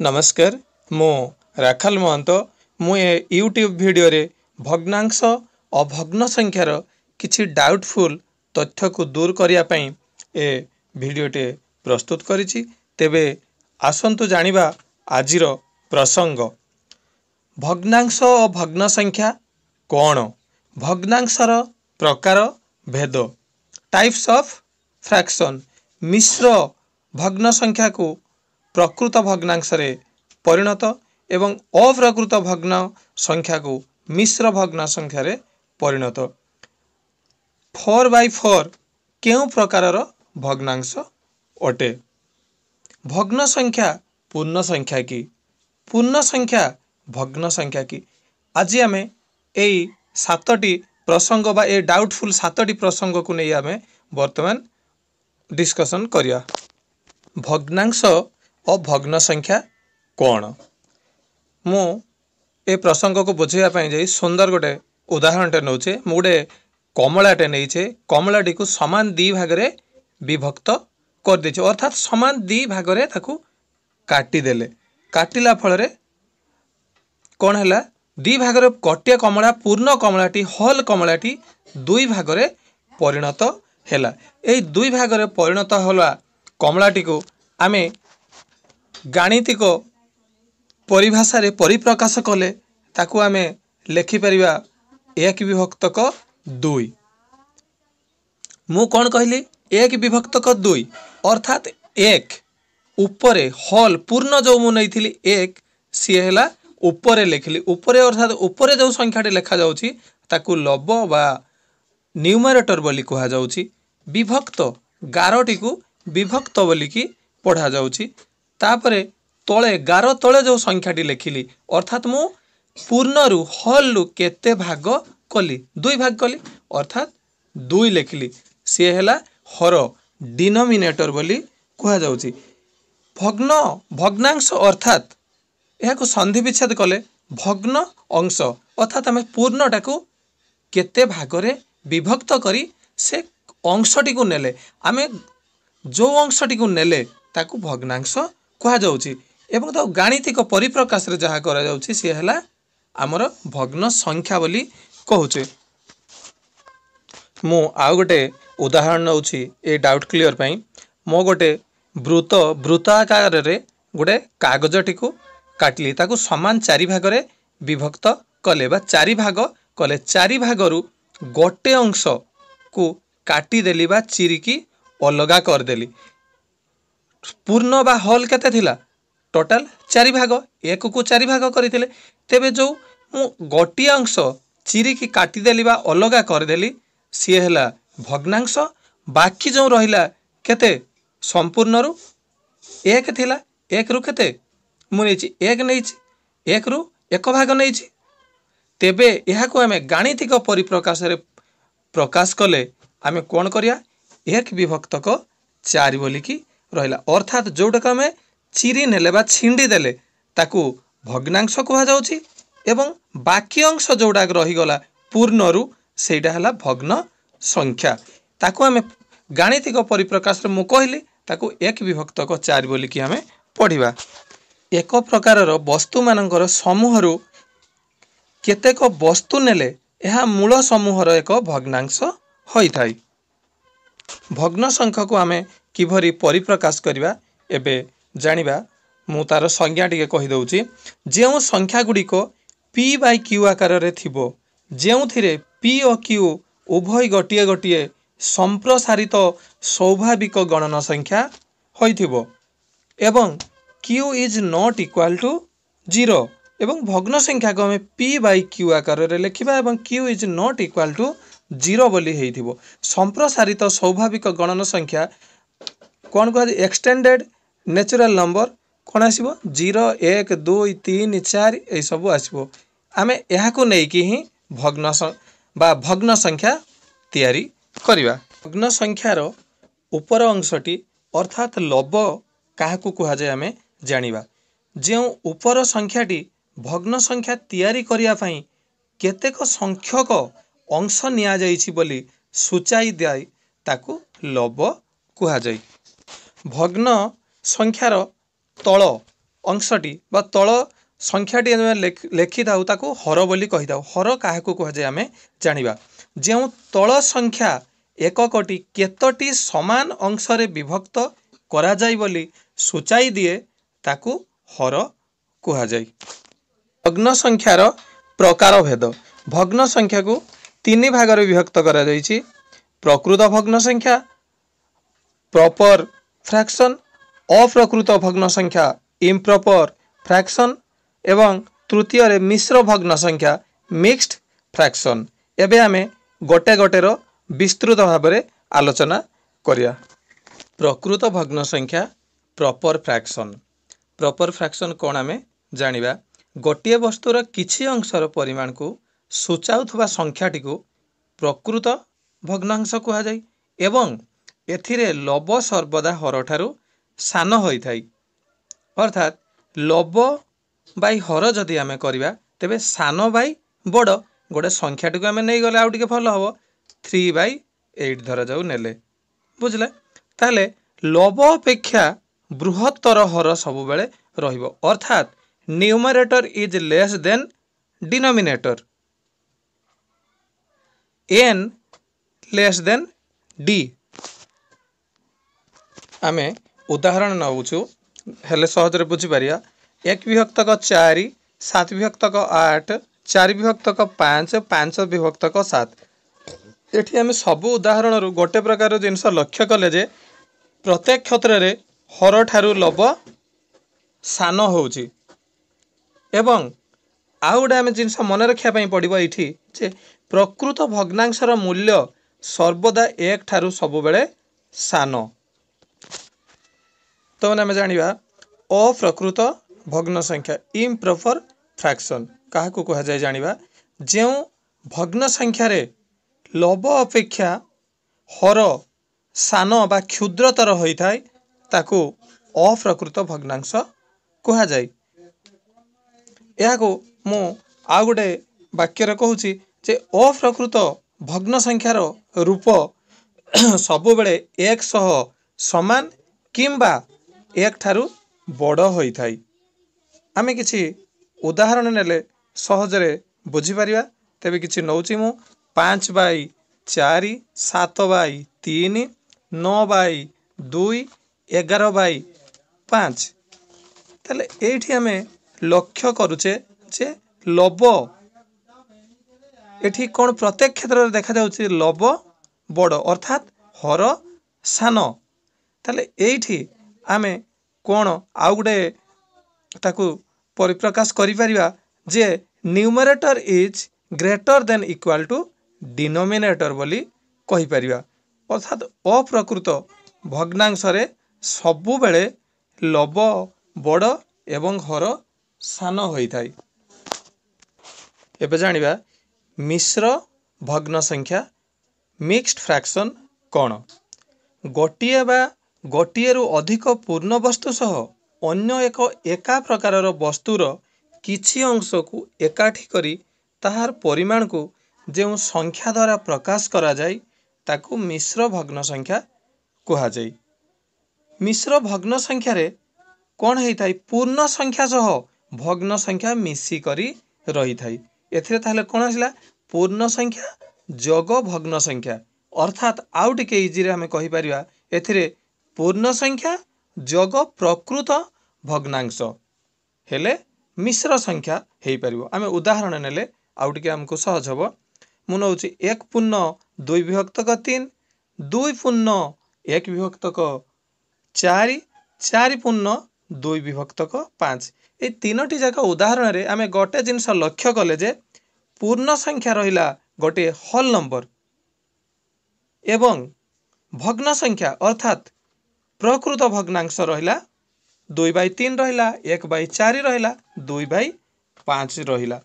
नमस्कार म राखाल महन्त म युट्युब भिडियो भग्नांश अ भग्नसङ्ख्यार डाउटफुल तथ्य तथ्यको दूरक ए भिडियोटे प्रस्तुत गरिब आसन्तु जाँदा आज र प्रसङ्ग भग्नांश अ भग्नसङ्ख्या कन भग्नांश र प्रकार भेद टाइप्स अफ फ्राकसन मिश्र संख्या को ପ୍ରକୃତ ଭଗ୍ନାଂଶରେ ପରିଣତ ଏବଂ ଅପ୍ରକୃତ ଭଗ୍ନ ସଂଖ୍ୟାକୁ ମିଶ୍ର ଭଗ୍ନ ସଂଖ୍ୟାରେ ପରିଣତ ଫୋର୍ ବାଇ ଫୋର୍ କେଉଁ ପ୍ରକାରର ଭଗ୍ନାଂଶ ଅଟେ ଭଗ୍ନ ସଂଖ୍ୟା ପୂର୍ଣ୍ଣ ସଂଖ୍ୟା କି ପୂର୍ଣ୍ଣ ସଂଖ୍ୟା ଭଗ୍ନ ସଂଖ୍ୟା କି ଆଜି ଆମେ ଏଇ ସାତଟି ପ୍ରସଙ୍ଗ ବା ଏ ଡାଉଟଫୁଲ୍ ସାତଟି ପ୍ରସଙ୍ଗକୁ ନେଇ ଆମେ ବର୍ତ୍ତମାନ ଡିସ୍କସନ୍ କରିବା ଭଗ୍ନାଂଶ ଓ ଭଗ୍ନ ସଂଖ୍ୟା କ'ଣ ମୁଁ ଏ ପ୍ରସଙ୍ଗକୁ ବୁଝିବା ପାଇଁ ଯାଇ ସୁନ୍ଦର ଗୋଟେ ଉଦାହରଣଟେ ନେଉଛେ ମୁଁ ଗୋଟେ କମଳାଟେ ନେଇଛେ କମଳାଟିକୁ ସମାନ ଦୁଇ ଭାଗରେ ବିଭକ୍ତ କରିଦେଇଛେ ଅର୍ଥାତ୍ ସମାନ ଦୁଇ ଭାଗରେ ତାକୁ କାଟିଦେଲେ କାଟିଲା ଫଳରେ କ'ଣ ହେଲା ଦୁଇ ଭାଗରେ ଗୋଟିଏ କମଳା ପୂର୍ଣ୍ଣ କମଳାଟି ହଲ୍ କମଳାଟି ଦୁଇ ଭାଗରେ ପରିଣତ ହେଲା ଏଇ ଦୁଇ ଭାଗରେ ପରିଣତ ହେଲା କମଳାଟିକୁ ଆମେ ଗାଣିତିକ ପରିଭାଷାରେ ପରିପ୍ରକାଶ କଲେ ତାକୁ ଆମେ ଲେଖିପାରିବା ଏକ ବିଭକ୍ତକ ଦୁଇ ମୁଁ କ'ଣ କହିଲି ଏକ ବିଭକ୍ତକ ଦୁଇ ଅର୍ଥାତ୍ ଏକ ଉପରେ ହଲ୍ ପୂର୍ଣ୍ଣ ଯେଉଁ ମୁଁ ନେଇଥିଲି ଏକ ସିଏ ହେଲା ଉପରେ ଲେଖିଲି ଉପରେ ଅର୍ଥାତ୍ ଉପରେ ଯେଉଁ ସଂଖ୍ୟାଟି ଲେଖାଯାଉଛି ତାକୁ ଲବ ବା ନ୍ୟୁମାରେଟର ବୋଲି କୁହାଯାଉଛି ବିଭକ୍ତ ଗାରଟିକୁ ବିଭକ୍ତ ବୋଲିକି ପଢ଼ାଯାଉଛି ତାପରେ ତଳେ ଗାର ତଳେ ଯେଉଁ ସଂଖ୍ୟାଟି ଲେଖିଲି ଅର୍ଥାତ୍ ମୁଁ ପୂର୍ଣ୍ଣରୁ ହଲ୍ରୁ କେତେ ଭାଗ କଲି ଦୁଇ ଭାଗ କଲି ଅର୍ଥାତ୍ ଦୁଇ ଲେଖିଲି ସିଏ ହେଲା ହର ଡିନୋମିନେଟର ବୋଲି କୁହାଯାଉଛି ଭଗ୍ନ ଭଗ୍ନାଂଶ ଅର୍ଥାତ୍ ଏହାକୁ ସନ୍ଧି ବିଚ୍ଛେଦ କଲେ ଭଗ୍ନ ଅଂଶ ଅର୍ଥାତ୍ ଆମେ ପୂର୍ଣ୍ଣଟାକୁ କେତେ ଭାଗରେ ବିଭକ୍ତ କରି ସେ ଅଂଶଟିକୁ ନେଲେ ଆମେ ଯେଉଁ ଅଂଶଟିକୁ ନେଲେ ତାକୁ ଭଗ୍ନାଂଶ କୁହାଯାଉଛି ଏବଂ ତ ଗାଣିତିକ ପରିପ୍ରକାଶରେ ଯାହା କରାଯାଉଛି ସିଏ ହେଲା ଆମର ଭଗ୍ନ ସଂଖ୍ୟା ବୋଲି କହୁଛି ମୁଁ ଆଉ ଗୋଟେ ଉଦାହରଣ ନେଉଛି ଏ ଡାଉଟ୍ କ୍ଲିଅର ପାଇଁ ମୋ ଗୋଟେ ବୃତ ବୃତ ଆକାରରେ ଗୋଟେ କାଗଜଟିକୁ କାଟିଲି ତାକୁ ସମାନ ଚାରି ଭାଗରେ ବିଭକ୍ତ କଲେ ବା ଚାରି ଭାଗ କଲେ ଚାରି ଭାଗରୁ ଗୋଟେ ଅଂଶକୁ କାଟିଦେଲି ବା ଚିରିକି ଅଲଗା କରିଦେଲି ପୂର୍ଣ୍ଣ ବା ହଲ୍ କେତେ ଥିଲା ଟୋଟାଲ ଚାରି ଭାଗ ଏକକୁ ଚାରି ଭାଗ କରିଥିଲେ ତେବେ ଯେଉଁ ମୁଁ ଗୋଟିଏ ଅଂଶ ଚିରିକି କାଟିଦେଲି ବା ଅଲଗା କରିଦେଲି ସିଏ ହେଲା ଭଗ୍ନାଂଶ ବାକି ଯେଉଁ ରହିଲା କେତେ ସମ୍ପୂର୍ଣ୍ଣରୁ ଏକ ଥିଲା ଏକରୁ କେତେ ମୁଁ ନେଇଛି ଏକ ନେଇଛି ଏକରୁ ଏକ ଭାଗ ନେଇଛି ତେବେ ଏହାକୁ ଆମେ ଗାଣିତିକ ପରିପ୍ରକାଶରେ ପ୍ରକାଶ କଲେ ଆମେ କ'ଣ କରିବା ଏକ ବିଭକ୍ତକ ଚାରି ବୋଲିକି ରହିଲା ଅର୍ଥାତ୍ ଯେଉଁଟାକୁ ଆମେ ଚିରି ନେଲେ ବା ଛିଣ୍ଡି ଦେଲେ ତାକୁ ଭଗ୍ନାଂଶ କୁହାଯାଉଛି ଏବଂ ବାକି ଅଂଶ ଯେଉଁଟାକ ରହିଗଲା ପୂର୍ଣ୍ଣରୁ ସେଇଟା ହେଲା ଭଗ୍ନ ସଂଖ୍ୟା ତାକୁ ଆମେ ଗାଣିତିକ ପରିପ୍ରକାଶରେ ମୁଁ କହିଲି ତାକୁ ଏକ ବିଭକ୍ତକ ଚାରି ବୋଲିକି ଆମେ ପଢ଼ିବା ଏକ ପ୍ରକାରର ବସ୍ତୁମାନଙ୍କର ସମୂହରୁ କେତେକ ବସ୍ତୁ ନେଲେ ଏହା ମୂଳ ସମୂହର ଏକ ଭଗ୍ନାଂଶ ହୋଇଥାଏ ଭଗ୍ନ ସଂଖ୍ୟାକୁ ଆମେ କିଭଳି ପରିପ୍ରକାଶ କରିବା ଏବେ ଜାଣିବା ମୁଁ ତାର ସଂଜ୍ଞା ଟିକେ କହିଦେଉଛି ଯେଉଁ ସଂଖ୍ୟା ଗୁଡ଼ିକ ପି ବାଇ କ୍ୟୁ ଆକାରରେ ଥିବ ଯେଉଁଥିରେ ପି ଓ କ୍ୟୁ ଉଭୟ ଗୋଟିଏ ଗୋଟିଏ ସମ୍ପ୍ରସାରିତ ସ୍ୱାଭାବିକ ଗଣନ ସଂଖ୍ୟା ହୋଇଥିବ ଏବଂ q is not equal to zero ଏବଂ ଭଗ୍ନ ସଂଖ୍ୟାକୁ ଆମେ ପି ବାଇ କ୍ୟୁ ଆକାରରେ ଲେଖିବା ଏବଂ q is not equal to zero ବୋଲି ହୋଇଥିବ ସମ୍ପ୍ରସାରିତ ସ୍ୱାଭାବିକ ଗଣନ ସଂଖ୍ୟା कौन कह एक्सटेडेड न्याचुराल नंबर कौन आस जीरो एक दुई तीन चार यू आसो आम यहाँ हि भग्न बा भग्न संख्या तैयारी करवा भग्न संख्यार ऊपर अंशटी अर्थात लब क्या कहुए आम जाणी जो ऊपर संख्याटी भग्न संख्या तैयारी करने केतेक संख्यक अंश नि सूचाई दाई ताकू लब कह जाए ଭଗ୍ନ ସଂଖ୍ୟାର ତଳ ଅଂଶଟି ବା ତଳ ସଂଖ୍ୟାଟି ଆମେ ଲେଖିଥାଉ ତାକୁ ହର ବୋଲି କହିଥାଉ ହର କାହାକୁ କୁହାଯାଏ ଆମେ ଜାଣିବା ଯେଉଁ ତଳ ସଂଖ୍ୟା ଏକକଟି କେତୋଟି ସମାନ ଅଂଶରେ ବିଭକ୍ତ କରାଯାଏ ବୋଲି ସୂଚାଇ ଦିଏ ତାକୁ ହର କୁହାଯାଏ ଭଗ୍ନ ସଂଖ୍ୟାର ପ୍ରକାର ଭେଦ ଭଗ୍ନ ସଂଖ୍ୟାକୁ ତିନି ଭାଗରେ ବିଭକ୍ତ କରାଯାଇଛି ପ୍ରକୃତ ଭଗ୍ନ ସଂଖ୍ୟା ପ୍ରପର୍ ଫ୍ରାକ୍ସନ୍ ଅପ୍ରକୃତ ଭଗ୍ନ ସଂଖ୍ୟା ଇମ୍ପ୍ରପର୍ ଫ୍ରାକ୍ସନ୍ ଏବଂ ତୃତୀୟରେ ମିଶ୍ର ଭଗ୍ନ ସଂଖ୍ୟା ମିକ୍ସଡ୍ ଫ୍ରାକ୍ସନ୍ ଏବେ ଆମେ ଗୋଟେ ଗୋଟେର ବିସ୍ତୃତ ଭାବରେ ଆଲୋଚନା କରିବା ପ୍ରକୃତ ଭଗ୍ନ ସଂଖ୍ୟା ପ୍ରପର୍ ଫ୍ରାକ୍ସନ୍ ପ୍ରପର୍ ଫ୍ରାକ୍ସନ୍ କ'ଣ ଆମେ ଜାଣିବା ଗୋଟିଏ ବସ୍ତୁର କିଛି ଅଂଶର ପରିମାଣକୁ ସୂଚାଉଥିବା ସଂଖ୍ୟାଟିକୁ ପ୍ରକୃତ ଭଗ୍ନାଂଶ କୁହାଯାଏ ଏବଂ ଏଥିରେ ଲବ ସର୍ବଦା ହରଠାରୁ ସାନ ହୋଇଥାଏ ଅର୍ଥାତ୍ ଲବ ବାଇ ହର ଯଦି ଆମେ କରିବା ତେବେ ସାନ ବାଇ ବଡ଼ ଗୋଟେ ସଂଖ୍ୟାଟିକୁ ଆମେ ନେଇଗଲେ ଆଉ ଟିକେ ଭଲ ହେବ ଥ୍ରୀ ବାଇ ଏଇଟ୍ ଧରାଯାଉ ନେଲେ ବୁଝିଲେ ତାହେଲେ ଲବ ଅପେକ୍ଷା ବୃହତ୍ତର ହର ସବୁବେଳେ ରହିବ ଅର୍ଥାତ୍ numerator is less than denominator n less than d ଆମେ ଉଦାହରଣ ନେଉଛୁ ହେଲେ ସହଜରେ ବୁଝିପାରିବା ଏକ ବିଭକ୍ତକ ଚାରି ସାତ ବିଭକ୍ତକ ଆଠ ଚାରି ବିଭକ୍ତକ ପାଞ୍ଚ ପାଞ୍ଚ ବିଭକ୍ତକ ସାତ ଏଠି ଆମେ ସବୁ ଉଦାହରଣରୁ ଗୋଟେ ପ୍ରକାର ଜିନିଷ ଲକ୍ଷ୍ୟ କଲେ ଯେ ପ୍ରତ୍ୟେକ କ୍ଷେତ୍ରରେ ହରଠାରୁ ଲବ ସାନ ହେଉଛି ଏବଂ ଆଉ ଗୋଟେ ଆମେ ଜିନିଷ ମନେ ରଖିବା ପାଇଁ ପଡ଼ିବ ଏଇଠି ଯେ ପ୍ରକୃତ ଭଗ୍ନାଂଶର ମୂଲ୍ୟ ସର୍ବଦା ଏକ ଠାରୁ ସବୁବେଳେ ସାନ ତାମାନେ ଆମେ ଜାଣିବା ଅପ୍ରକୃତ ଭଗ୍ନ ସଂଖ୍ୟା ଇମ୍ପ୍ରପର୍ ଫ୍ରାକ୍ସନ୍ କାହାକୁ କୁହାଯାଏ ଜାଣିବା ଯେଉଁ ଭଗ୍ନ ସଂଖ୍ୟାରେ ଲବ ଅପେକ୍ଷା ହର ସାନ ବା କ୍ଷୁଦ୍ରତର ହୋଇଥାଏ ତାକୁ ଅପ୍ରକୃତ ଭଗ୍ନାଂଶ କୁହାଯାଏ ଏହାକୁ ମୁଁ ଆଉ ଗୋଟେ ବାକ୍ୟରେ କହୁଛି ଯେ ଅପ୍ରକୃତ ଭଗ୍ନ ସଂଖ୍ୟାର ରୂପ ସବୁବେଳେ ଏକ ସହ ସମାନ କିମ୍ବା ଏହାଠାରୁ ବଡ଼ ହୋଇଥାଏ ଆମେ କିଛି ଉଦାହରଣ ନେଲେ ସହଜରେ ବୁଝିପାରିବା ତେବେ କିଛି ନେଉଛି ମୁଁ ପାଞ୍ଚ ବାଇ ଚାରି ସାତ ବାଇ ତିନି ନଅ ବାଇ ଦୁଇ ଏଗାର ବାଇ ପାଞ୍ଚ ତାହେଲେ ଏଇଠି ଆମେ ଲକ୍ଷ୍ୟ କରୁଛେ ଯେ ଲବ ଏଠି କ'ଣ ପ୍ରତ୍ୟେକ କ୍ଷେତ୍ରରେ ଦେଖାଯାଉଛି ଲବ ବଡ଼ ଅର୍ଥାତ୍ ହର ସାନ ତାହେଲେ ଏଇଠି ଆମେ କ'ଣ ଆଉ ଗୋଟେ ତାକୁ ପରିପ୍ରକାଶ କରିପାରିବା ଯେ numerator is greater than equal to denominator ବୋଲି କହିପାରିବା ଅର୍ଥାତ୍ ଅପ୍ରକୃତ ଭଗ୍ନାଂଶରେ ସବୁବେଳେ ଲବ ବଡ଼ ଏବଂ ହର ସାନ ହୋଇଥାଏ ଏବେ ଜାଣିବା ମିଶ୍ର ଭଗ୍ନ ସଂଖ୍ୟା ମିକ୍ସଡ଼ ଫ୍ରାକ୍ସନ୍ କ'ଣ ଗୋଟିଏ ବା ଗୋଟିଏରୁ ଅଧିକ ପୂର୍ଣ୍ଣ ବସ୍ତୁ ସହ ଅନ୍ୟ ଏକ ଏକା ପ୍ରକାରର ବସ୍ତୁର କିଛି ଅଂଶକୁ ଏକାଠି କରି ତାହାର ପରିମାଣକୁ ଯେଉଁ ସଂଖ୍ୟା ଦ୍ୱାରା ପ୍ରକାଶ କରାଯାଏ ତାକୁ ମିଶ୍ର ଭଗ୍ନ ସଂଖ୍ୟା କୁହାଯାଏ ମିଶ୍ର ଭଗ୍ନ ସଂଖ୍ୟାରେ କ'ଣ ହେଇଥାଏ ପୂର୍ଣ୍ଣ ସଂଖ୍ୟା ସହ ଭଗ୍ନ ସଂଖ୍ୟା ମିଶିକରି ରହିଥାଏ ଏଥିରେ ତାହେଲେ କ'ଣ ଆସିଲା ପୂର୍ଣ୍ଣ ସଂଖ୍ୟା ଯୋଗ ଭଗ୍ନ ସଂଖ୍ୟା ଅର୍ଥାତ୍ ଆଉ ଟିକେ ଇଜିରେ ଆମେ କହିପାରିବା ଏଥିରେ ପୂର୍ଣ୍ଣ ସଂଖ୍ୟା ଯୋଗ ପ୍ରକୃତ ଭଗ୍ନାଂଶ ହେଲେ ମିଶ୍ର ସଂଖ୍ୟା ହେଇପାରିବ ଆମେ ଉଦାହରଣ ନେଲେ ଆଉ ଟିକେ ଆମକୁ ସହଜ ହେବ ମୁଁ ନେଉଛି ଏକ ପୂର୍ଣ୍ଣ ଦୁଇ ବିଭକ୍ତକ ତିନି ଦୁଇ ପୂର୍ଣ୍ଣ ଏକ ବିଭକ୍ତକ ଚାରି ଚାରି ପୂର୍ଣ୍ଣ ଦୁଇ ବିଭକ୍ତକ ପାଞ୍ଚ ଏଇ ତିନୋଟି ଯାକ ଉଦାହରଣରେ ଆମେ ଗୋଟେ ଜିନିଷ ଲକ୍ଷ୍ୟ କଲେ ଯେ ପୂର୍ଣ୍ଣ ସଂଖ୍ୟା ରହିଲା ଗୋଟିଏ ହଲ୍ ନମ୍ବର ଏବଂ ଭଗ୍ନ ସଂଖ୍ୟା ଅର୍ଥାତ୍ ପ୍ରକୃତ ଭଗ୍ନାଂଶ ରହିଲା ଦୁଇ ବାଇ ତିନି ରହିଲା ଏକ ବାଇ ଚାରି ରହିଲା ଦୁଇ ବାଇ ପାଞ୍ଚ ରହିଲା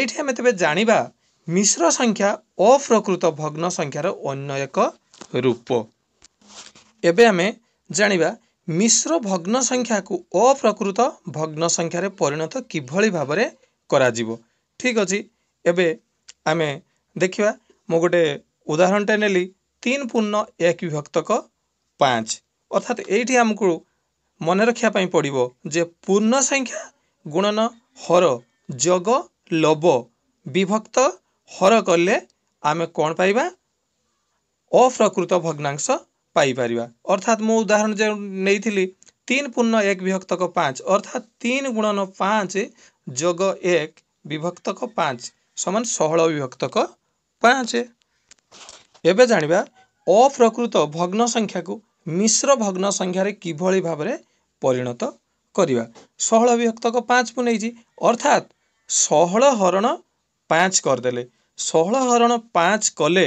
ଏଇଠି ଆମେ ତେବେ ଜାଣିବା ମିଶ୍ର ସଂଖ୍ୟା ଅପ୍ରକୃତ ଭଗ୍ନ ସଂଖ୍ୟାର ଅନ୍ୟ ଏକ ରୂପ ଏବେ ଆମେ ଜାଣିବା ମିଶ୍ର ଭଗ୍ନ ସଂଖ୍ୟାକୁ ଅପ୍ରକୃତ ଭଗ୍ନ ସଂଖ୍ୟାରେ ପରିଣତ କିଭଳି ଭାବରେ କରାଯିବ ଠିକ୍ ଅଛି ଏବେ ଆମେ ଦେଖିବା ମୁଁ ଗୋଟେ ଉଦାହରଣଟେ ନେଲି ତିନି ପୂର୍ଣ୍ଣ ଏକ ବିଭକ୍ତକ पाँच अर्थात ये आमको मन पूर्ण संख्या गुणन हर जग लब विभक्त हर कले आम पाइबा अप्रकृत भग्नांश पापर अर्थात् म उदाहरणि तीन पूर्ण एक विभक्तक पाँच अर्थात तीन गुणन पाँच जग एक विभक्तक पाँच समान विभक्तक विभक्त पाँच जानिबा अप्रकृत भग्नसङ्ख्याको मिश्र संख्या रे भग्नसङ्ख्यारिभली भाबरे परिणत षोल विभक्तको पाँच अर्थात षोल हरण 5 कर देले षोल हरण 5 कले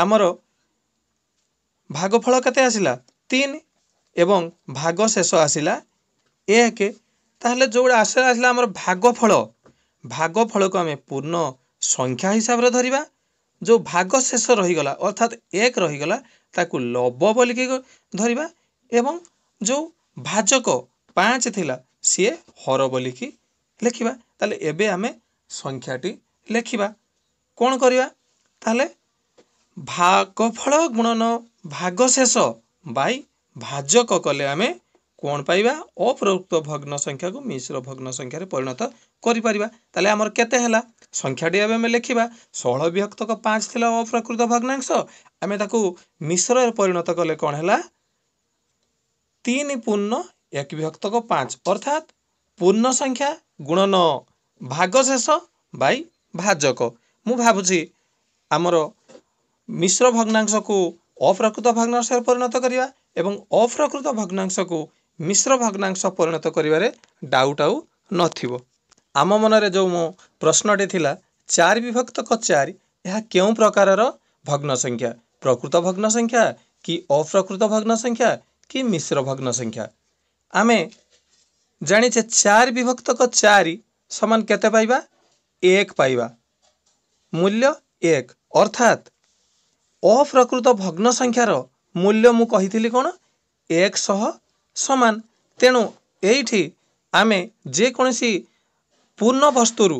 हमरो भागफल कते केत आसला भाग शेष आसला जो त आशा हमरो भागफल भागफल को आमे पूर्ण संख्या हिसाब रे धरिबा ଯେଉଁ ଭାଗ ଶେଷ ରହିଗଲା ଅର୍ଥାତ୍ ଏକ ରହିଗଲା ତାକୁ ଲବ ବୋଲିକି ଧରିବା ଏବଂ ଯେଉଁ ଭାଜକ ପାଞ୍ଚ ଥିଲା ସିଏ ହର ବୋଲିକି ଲେଖିବା ତାହେଲେ ଏବେ ଆମେ ସଂଖ୍ୟାଟି ଲେଖିବା କ'ଣ କରିବା ତାହେଲେ ଭାଗଫଳ ଗୁଣନ ଭାଗ ଶେଷ ବାଇ ଭାଜକ କଲେ ଆମେ କ'ଣ ପାଇବା ଅପ୍ରୋକ୍ତ ଭଗ୍ନ ସଂଖ୍ୟାକୁ ମିଶ୍ର ଭଗ୍ନ ସଂଖ୍ୟାରେ ପରିଣତ କରିପାରିବା ତାହେଲେ ଆମର କେତେ ହେଲା ସଂଖ୍ୟାଟି ଏବେ ଆମେ ଲେଖିବା ଷୋହଳ ବିଭକ୍ତକ ପାଞ୍ଚ ଥିଲା ଅପ୍ରକୃତ ଭଗ୍ନାଂଶ ଆମେ ତାକୁ ମିଶ୍ରରେ ପରିଣତ କଲେ କ'ଣ ହେଲା ତିନି ପୂର୍ଣ୍ଣ ଏକ ବିଭକ୍ତକ ପାଞ୍ଚ ଅର୍ଥାତ୍ ପୂର୍ଣ୍ଣ ସଂଖ୍ୟା ଗୁଣନ ଭାଗଶେଷ ବାଇ ଭାଜକ ମୁଁ ଭାବୁଛି ଆମର ମିଶ୍ର ଭଗ୍ନାଂଶକୁ ଅପ୍ରକୃତ ଭଗ୍ନାଂଶରେ ପରିଣତ କରିବା ଏବଂ ଅପ୍ରକୃତ ଭଗ୍ନାଂଶକୁ ମିଶ୍ର ଭଗ୍ନାଂଶ ପରିଣତ କରିବାରେ ଡାଉଟ୍ ଆଉ ନଥିବ आम मनरे जो म प्रश्नटे था चार विभक्तको चार यहाँ केही प्रकार र संख्या प्रकृत भग्नसङ्ख्या कि अप्रकृत संख्या कि मिश्र संख्या आमे जाने चार विभक्तको चार समान केते पूल्य एक अर्थात् अप्रकृत रो मूल्य मु मिको कन् एक समान तेनु आमे जे जो ପୂର୍ଣ୍ଣ ବସ୍ତୁରୁ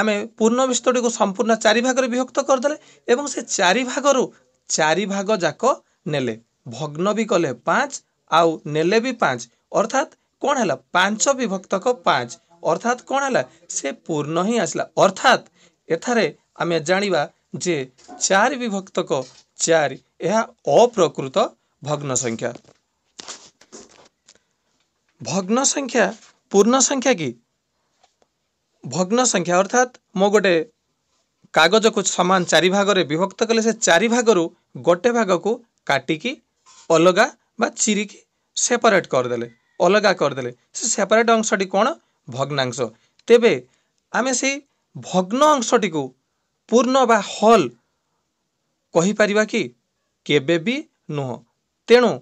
ଆମେ ପୂର୍ଣ୍ଣ ବସ୍ତୁଟିକୁ ସମ୍ପୂର୍ଣ୍ଣ ଚାରି ଭାଗରେ ବିଭକ୍ତ କରିଦେଲେ ଏବଂ ସେ ଚାରି ଭାଗରୁ ଚାରି ଭାଗ ଯାକ ନେଲେ ଭଗ୍ନ ବି କଲେ ପାଞ୍ଚ ଆଉ ନେଲେ ବି ପାଞ୍ଚ ଅର୍ଥାତ୍ କ'ଣ ହେଲା ପାଞ୍ଚ ବିଭକ୍ତକ ପାଞ୍ଚ ଅର୍ଥାତ୍ କ'ଣ ହେଲା ସେ ପୂର୍ଣ୍ଣ ହିଁ ଆସିଲା ଅର୍ଥାତ୍ ଏଠାରେ ଆମେ ଜାଣିବା ଯେ ଚାରି ବିଭକ୍ତକ ଚାରି ଏହା ଅପ୍ରକୃତ ଭଗ୍ନ ସଂଖ୍ୟା ଭଗ୍ନ ସଂଖ୍ୟା ପୂର୍ଣ୍ଣ ସଂଖ୍ୟା କି ଭଗ୍ନ ସଂଖ୍ୟା ଅର୍ଥାତ୍ ମୁଁ ଗୋଟେ କାଗଜକୁ ସମାନ ଚାରି ଭାଗରେ ବିଭକ୍ତ କଲେ ସେ ଚାରି ଭାଗରୁ ଗୋଟେ ଭାଗକୁ କାଟିକି ଅଲଗା ବା ଚିରିକି ସେପାରେଟ୍ କରିଦେଲେ ଅଲଗା କରିଦେଲେ ସେ ସେପାରେଟ୍ ଅଂଶଟି କ'ଣ ଭଗ୍ନାଂଶ ତେବେ ଆମେ ସେଇ ଭଗ୍ନ ଅଂଶଟିକୁ ପୂର୍ଣ୍ଣ ବା ହଲ୍ କହିପାରିବା କି କେବେ ବି ନୁହଁ ତେଣୁ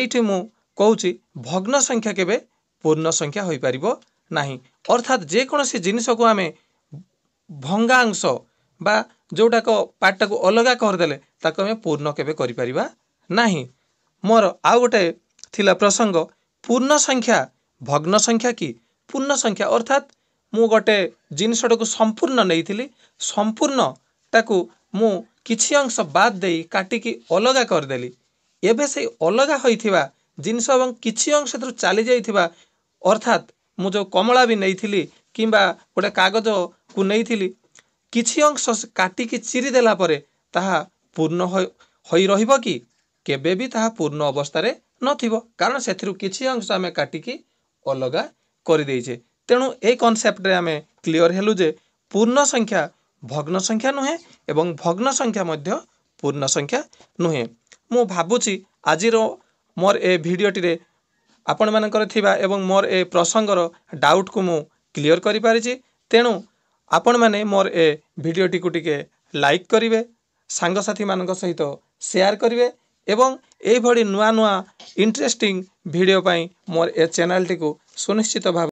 ଏଇଠି ମୁଁ କହୁଛି ଭଗ୍ନ ସଂଖ୍ୟା କେବେ ପୂର୍ଣ୍ଣ ସଂଖ୍ୟା ହୋଇପାରିବ ନାହିଁ ଅର୍ଥାତ୍ ଯେକୌଣସି ଜିନିଷକୁ ଆମେ ଭଙ୍ଗା ଅଂଶ ବା ଯେଉଁଟାକ ପାର୍ଟଟାକୁ ଅଲଗା କରିଦେଲେ ତାକୁ ଆମେ ପୂର୍ଣ୍ଣ କେବେ କରିପାରିବା ନାହିଁ ମୋର ଆଉ ଗୋଟେ ଥିଲା ପ୍ରସଙ୍ଗ ପୂର୍ଣ୍ଣ ସଂଖ୍ୟା ଭଗ୍ନ ସଂଖ୍ୟା କି ପୂର୍ଣ୍ଣ ସଂଖ୍ୟା ଅର୍ଥାତ୍ ମୁଁ ଗୋଟେ ଜିନିଷଟାକୁ ସମ୍ପୂର୍ଣ୍ଣ ନେଇଥିଲି ସମ୍ପୂର୍ଣ୍ଣ ତାକୁ ମୁଁ କିଛି ଅଂଶ ବାଦ୍ ଦେଇ କାଟିକି ଅଲଗା କରିଦେଲି ଏବେ ସେଇ ଅଲଗା ହୋଇଥିବା ଜିନିଷ ଏବଂ କିଛି ଅଂଶ ସେଥିରୁ ଚାଲିଯାଇଥିବା ଅର୍ଥାତ୍ ମୁଁ ଯେଉଁ କମଳା ବି ନେଇଥିଲି କିମ୍ବା ଗୋଟେ କାଗଜକୁ ନେଇଥିଲି କିଛି ଅଂଶ କାଟିକି ଚିରି ଦେଲା ପରେ ତାହା ପୂର୍ଣ୍ଣ ହୋଇ ରହିବ କି କେବେ ବି ତାହା ପୂର୍ଣ୍ଣ ଅବସ୍ଥାରେ ନଥିବ କାରଣ ସେଥିରୁ କିଛି ଅଂଶ ଆମେ କାଟିକି ଅଲଗା କରିଦେଇଛେ ତେଣୁ ଏଇ କନସେପ୍ଟରେ ଆମେ କ୍ଲିଅର୍ ହେଲୁ ଯେ ପୂର୍ଣ୍ଣ ସଂଖ୍ୟା ଭଗ୍ନ ସଂଖ୍ୟା ନୁହେଁ ଏବଂ ଭଗ୍ନ ସଂଖ୍ୟା ମଧ୍ୟ ପୂର୍ଣ୍ଣ ସଂଖ୍ୟା ନୁହେଁ ମୁଁ ଭାବୁଛି ଆଜିର ମୋର ଏ ଭିଡ଼ିଓଟିରେ ଆପଣମାନଙ୍କର ଥିବା ଏବଂ ମୋର ଏ ପ୍ରସଙ୍ଗର ଡାଉଟ୍କୁ ମୁଁ କ୍ଲିଅର୍ କରିପାରିଛି ତେଣୁ ଆପଣମାନେ ମୋର ଏ ଭିଡ଼ିଓଟିକୁ ଟିକିଏ ଲାଇକ୍ କରିବେ ସାଙ୍ଗସାଥିମାନଙ୍କ ସହିତ ସେୟାର୍ କରିବେ ଏବଂ ଏଇଭଳି ନୂଆ ନୂଆ ଇଣ୍ଟରେଷ୍ଟିଂ ଭିଡ଼ିଓ ପାଇଁ ମୋର ଏ ଚ୍ୟାନେଲ୍ଟିକୁ ସୁନିଶ୍ଚିତ ଭାବେ